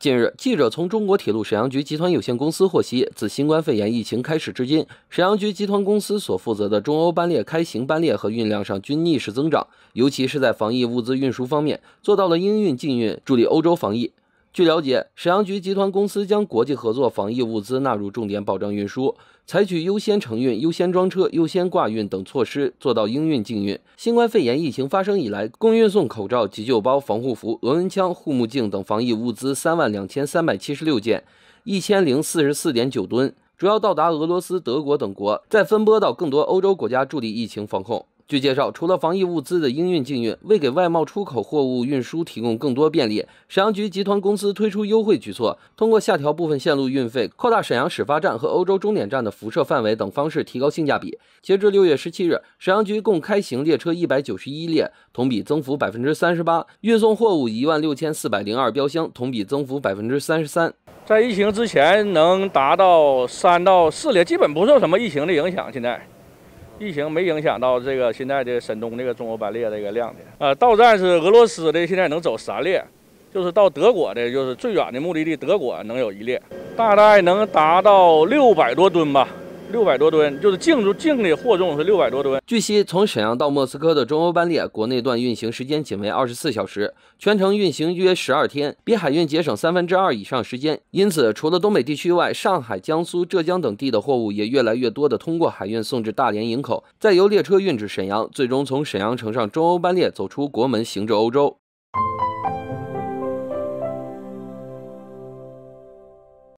近日，记者从中国铁路沈阳局集团有限公司获悉，自新冠肺炎疫情开始至今，沈阳局集团公司所负责的中欧班列开行班列和运量上均逆势增长，尤其是在防疫物资运输方面，做到了应运尽运，助力欧洲防疫。据了解，沈阳局集团公司将国际合作防疫物资纳入重点保障运输，采取优先承运、优先装车、优先挂运等措施，做到应运尽运。新冠肺炎疫情发生以来，共运送口罩、急救包、防护服、额温枪、护目镜等防疫物资三万两千三百七十六件，一千零四十四点九吨，主要到达俄罗斯、德国等国，再分拨到更多欧洲国家，助力疫情防控。据介绍，除了防疫物资的应运尽运，为给外贸出口货物运输提供更多便利，沈阳局集团公司推出优惠举措，通过下调部分线路运费、扩大沈阳始发站和欧洲终点站的辐射范围等方式，提高性价比。截至六月十七日，沈阳局共开行列车一百九十一列，同比增幅百分之三十八，运送货物一万六千四百零二标箱，同比增幅百分之三十三。在疫情之前能达到三到四列，基本不受什么疫情的影响。现在。疫情没影响到这个现在的山东这个中俄班列这个亮点。呃，到站是俄罗斯的，现在能走三列，就是到德国的，就是最远的目的地德国能有一列，大概能达到六百多吨吧。六百多吨，就是净净的货重是六百多吨。据悉，从沈阳到莫斯科的中欧班列，国内段运行时间仅为二十四小时，全程运行约十二天，比海运节省三分之二以上时间。因此，除了东北地区外，上海、江苏、浙江等地的货物也越来越多地通过海运送至大连营口，再由列车运至沈阳，最终从沈阳乘上中欧班列走出国门，行至欧洲。